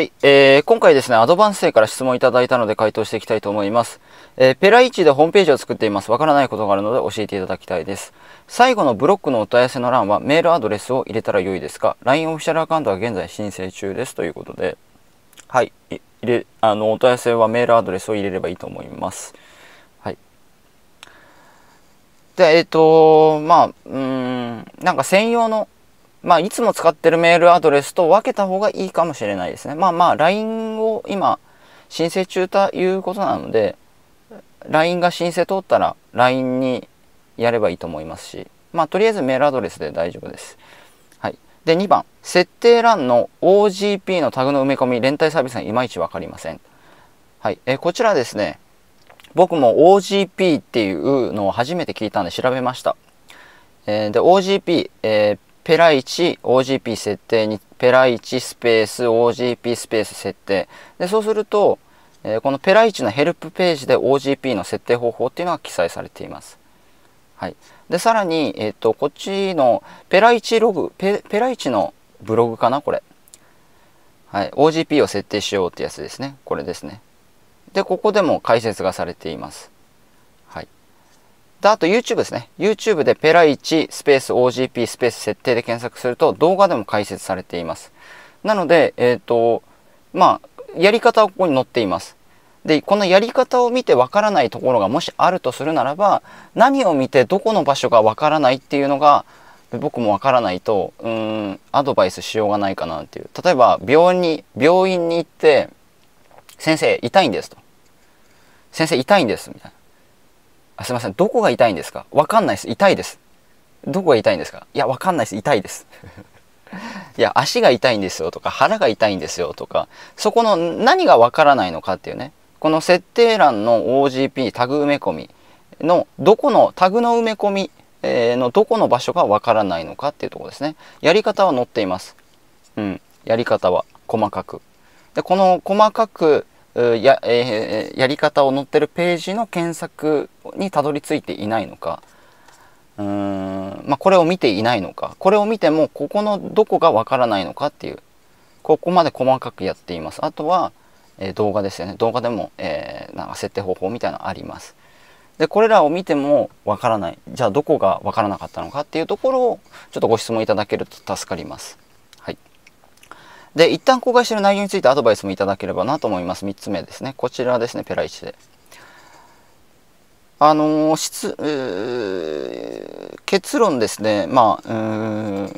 はい、えー、今回ですね、アドバンス生から質問いただいたので回答していきたいと思います。えー、ペラ1でホームページを作っています。わからないことがあるので教えていただきたいです。最後のブロックのお問い合わせの欄はメールアドレスを入れたら良いですか ?LINE オフィシャルアカウントは現在申請中ですということで、はい、入れあのお問い合わせはメールアドレスを入れればいいと思います。はい。で、えっ、ー、と、まあ、うん、なんか専用のまあ、いつも使ってるメールアドレスと分けた方がいいかもしれないですね。まあまあ、LINE を今、申請中ということなので、LINE が申請通ったら、LINE にやればいいと思いますし、まあ、とりあえずメールアドレスで大丈夫です。はい。で、2番、設定欄の OGP のタグの埋め込み、連帯サービスがいまいち分かりません。はい。え、こちらですね、僕も OGP っていうのを初めて聞いたんで調べました。えー、で、OGP、えーペラ1 OGP 設定にペラ1スペース OGP スペース設定でそうすると、えー、このペラ1のヘルプページで OGP の設定方法っていうのが記載されています。はい、でさらに、えーと、こっちのペラ1ログペペラ1のブログかなこれ、はい、OGP を設定しようってやつですねこれですねでここでも解説がされていますで、あと YouTube ですね。YouTube でペラ1スペース OGP スペース設定で検索すると動画でも解説されています。なので、えっ、ー、と、まあ、やり方はここに載っています。で、このやり方を見てわからないところがもしあるとするならば、何を見てどこの場所がわからないっていうのが、僕もわからないと、うん、アドバイスしようがないかなっていう。例えば、病院に、病院に行って、先生、痛いんですと。先生、痛いんです、みたいな。あすいませんどこが痛いんですかわかんないです痛いですどこが痛いんですかいやわかんないです痛いです いや足が痛いんですよとか腹が痛いんですよとかそこの何がわからないのかっていうねこの設定欄の OGP タグ埋め込みのどこのタグの埋め込みのどこの場所がわからないのかっていうとこですねやり方は載っていますうんやり方は細かくでこの細かくや,、えー、やり方を載ってるページの検索にたどり着いていないのかうーん、まあ、これを見ていないのかこれを見てもここのどこがわからないのかっていうここまで細かくやっていますあとは、えー、動画ですよね動画でも、えー、なんか設定方法みたいなのありますでこれらを見てもわからないじゃあどこがわからなかったのかっていうところをちょっとご質問いただけると助かりますで、一旦公開している内容についてアドバイスもいただければなと思います。3つ目ですね。こちらですね、ペライチで。あの質、えー、結論ですね、まあ、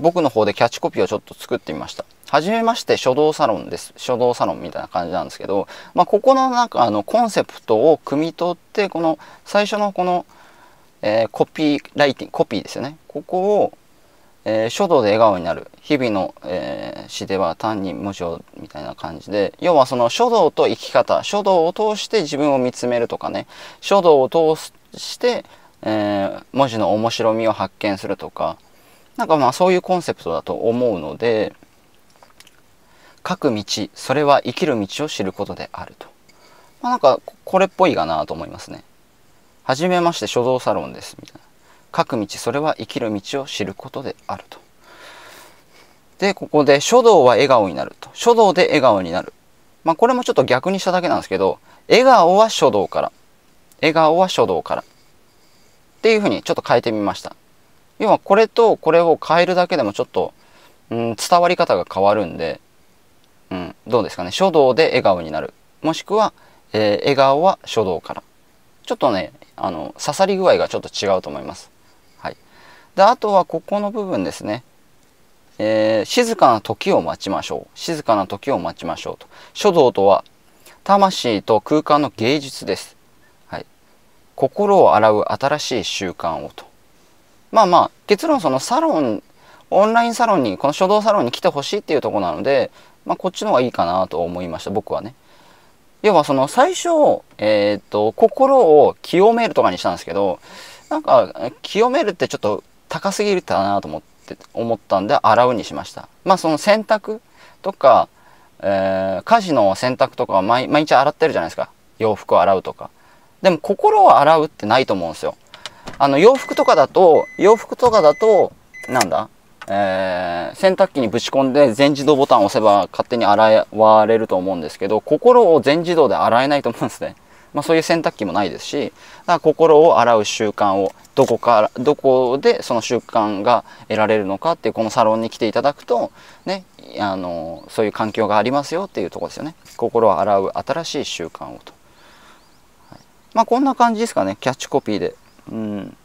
僕の方でキャッチコピーをちょっと作ってみました。はじめまして、書道サロンです。書道サロンみたいな感じなんですけど、まあ、ここの中のコンセプトを汲み取って、この最初のこの、えー、コピーライティング、コピーですよね。ここをえー、書道で笑顔になる日々の、えー、詩では単に無常みたいな感じで要はその書道と生き方書道を通して自分を見つめるとかね書道を通して、えー、文字の面白みを発見するとかなんかまあそういうコンセプトだと思うので書く道それは生きる道を知ることであると、まあ、なんかこれっぽいかなと思いますね。初めまして書道サロンですみたいな。書く道それは生きる道を知ることであると。でここで書道は笑顔になると書道で笑顔になる。まあこれもちょっと逆にしただけなんですけど笑顔は書道から笑顔は書道からっていうふうにちょっと変えてみました。要はこれとこれを変えるだけでもちょっと、うん、伝わり方が変わるんで、うん、どうですかね書道で笑顔になるもしくは、えー、笑顔は書道からちょっとねあの刺さり具合がちょっと違うと思いますであとはここの部分ですね、えー、静かな時を待ちましょう静かな時を待ちましょうと書道とは魂と空間の芸術です、はい、心を洗う新しい習慣をとまあまあ結論そのサロンオンラインサロンにこの書道サロンに来てほしいっていうとこなので、まあ、こっちの方がいいかなと思いました僕はね要はその最初、えーと心を清めるとかにしたんですけどなんか清めるってちょっと高すぎるだなと思って思ったんで洗うにしましたまあその洗濯とか、えー、家事の洗濯とかは毎日洗ってるじゃないですか洋服を洗うとかでも心を洗うってないと思うんですよあの洋服とかだと洋服とかだとなんだえー、洗濯機にぶち込んで全自動ボタンを押せば勝手に洗われると思うんですけど心を全自動で洗えないと思うんですねまあ、そういう選択肢もないですしだから心を洗う習慣をどこからどこでその習慣が得られるのかっていうこのサロンに来ていただくと、ね、あのそういう環境がありますよっていうとこですよね心を洗う新しい習慣をと、はい、まあ、こんな感じですかねキャッチコピーで、うん、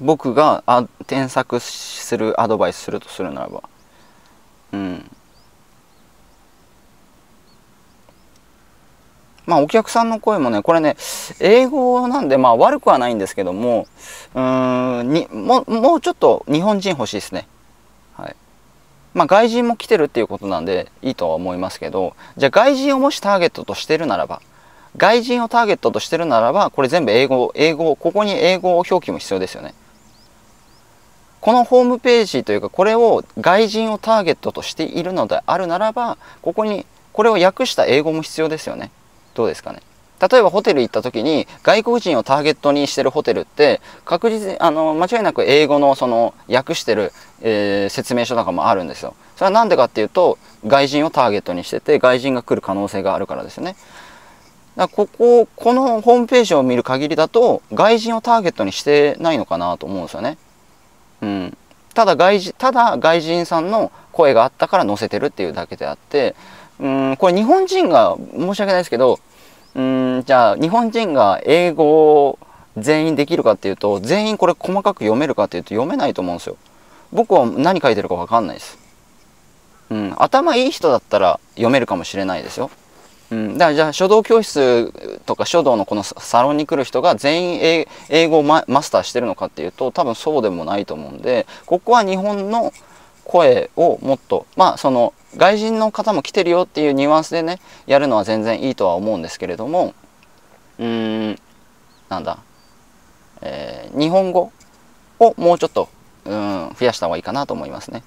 僕が添削するアドバイスするとするならばうんまあお客さんの声もね、これね、英語なんでまあ悪くはないんですけども、うーん、にももうちょっと日本人欲しいですね。はい。まあ外人も来てるっていうことなんでいいとは思いますけど、じゃあ外人をもしターゲットとしてるならば、外人をターゲットとしてるならば、これ全部英語、英語、ここに英語表記も必要ですよね。このホームページというか、これを外人をターゲットとしているのであるならば、ここに、これを訳した英語も必要ですよね。どうですかね例えばホテル行った時に外国人をターゲットにしてるホテルって確実にあの間違いなく英語のその訳してる、えー、説明書とかもあるんですよ。それは何でかっていうと外人をターゲットにしてて外人が来る可能性があるからですよね。だこここのホームページを見る限りだと外人をターゲットにしてないのかなと思うんですよね。うん、ただ外人ただ外人さんの声があったから載せてるっていうだけであってうんこれ日本人が申し訳ないですけどうんじゃあ日本人が英語を全員できるかっていうと全員これ細かく読めるかっていうと読めないと思うんですよ。僕は何書いてるか分かんないです。うん、頭いい人だったら読めるかもしれないですよ。うん、だからじゃあ書道教室とか書道のこのサロンに来る人が全員英語をマスターしてるのかっていうと多分そうでもないと思うんでここは日本の声をもっとまあその外人の方も来てるよっていうニュアンスでねやるのは全然いいとは思うんですけれどもうーんなんだ、えー、日本語をもうちょっとうん増やした方がいいかなと思いますね。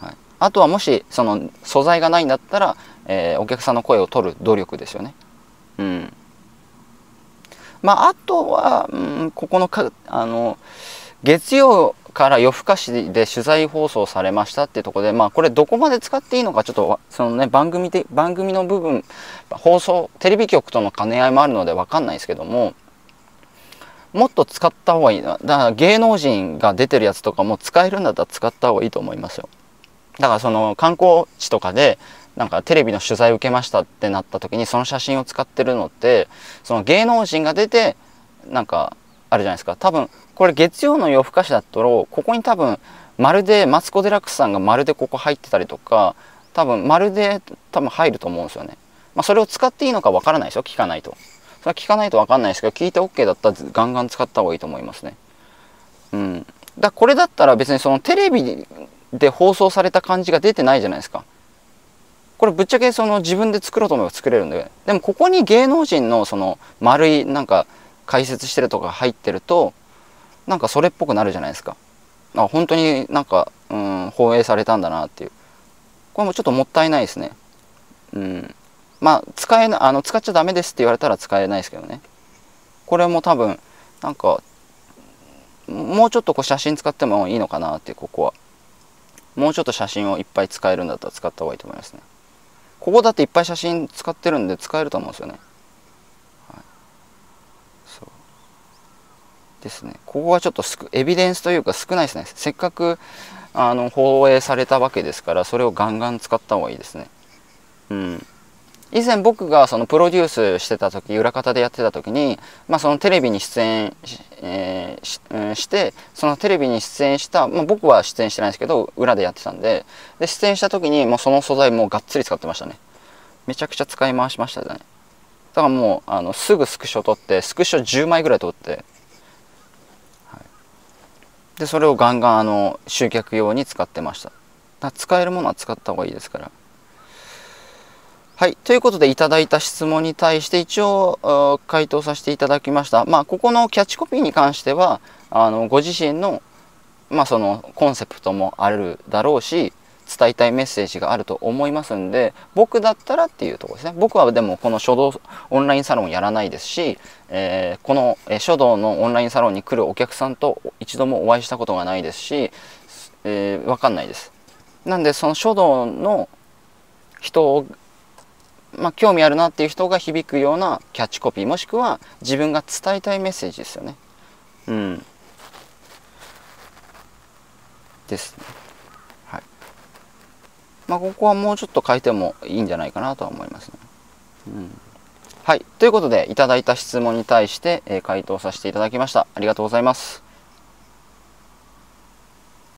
はい、あとはもしその素材がないんだったら、えー、お客さんの声を取る努力ですよね。うんまあ、あとは、うん、ここのかあの月曜から夜更かしで取材放送されましたってとこで、まあ、これどこまで使っていいのかちょっとその、ね、番組で番組の部分放送テレビ局との兼ね合いもあるので分かんないですけどももっと使った方がいいなだから芸能人が出てるやつとかも使えるんだったら使った方がいいと思いますよだからその観光地とかでなんかテレビの取材受けましたってなった時にその写真を使ってるのってその芸能人が出てなんかあるじゃないですか多分これ月曜の夜更かしだったらここに多分まるでマツコ・デラックスさんがまるでここ入ってたりとか多分まるで多分入ると思うんですよね、まあ、それを使っていいのかわからないですよ聞かないとそれは聞かないとわかんないですけど聞いて OK だったらガンガン使った方がいいと思いますねうんだこれだったら別にそのテレビで放送された感じが出てないじゃないですかこれぶっちゃけその自分で作ろうと思えば作れるんででもここに芸能人のその丸いなんか解説してるとか入ってるとなんかそれっぽくなるじゃないですかあ本当になんか、うん、放映されたんだなっていうこれもちょっともったいないですねうんまあ使えなあの使っちゃダメですって言われたら使えないですけどねこれも多分なんかもうちょっとこう写真使ってもいいのかなってここはもうちょっと写真をいっぱい使えるんだったら使った方がいいと思いますねここだっていっぱい写真使ってるんで使えると思うんですよねですねここはちょっとエビデンスというか少ないですねせっかくあの放映されたわけですからそれをガンガン使った方がいいですねうん以前僕がそのプロデュースしてた時裏方でやってた時に、まあ、そのテレビに出演し,、えーししてそのテレビに出演した、まあ、僕は出演してないんですけど裏でやってたんでで出演した時にもうその素材もうがっつり使ってましたねめちゃくちゃ使い回しましたねだからもうあのすぐスクショ撮ってスクショ10枚ぐらい撮ってでそれをガンガンあの集客用に使ってました使えるものは使った方がいいですからはい。ということで、いただいた質問に対して一応、回答させていただきました。まあ、ここのキャッチコピーに関しては、あの、ご自身の、まあ、その、コンセプトもあるだろうし、伝えたいメッセージがあると思いますんで僕だったらっていうとこですね僕はでもこの書道オンラインサロンやらないですし、えー、この書道のオンラインサロンに来るお客さんと一度もお会いしたことがないですし、えー、分かんないですなんでその書道の人を、まあ、興味あるなっていう人が響くようなキャッチコピーもしくは自分が伝えたいメッセージですよね。うん、ですね。まあ、ここはもうちょっと変えてもいいんじゃないかなとは思いますね。うんはい。ということで、いただいた質問に対して、えー、回答させていただきました。ありがとうございます。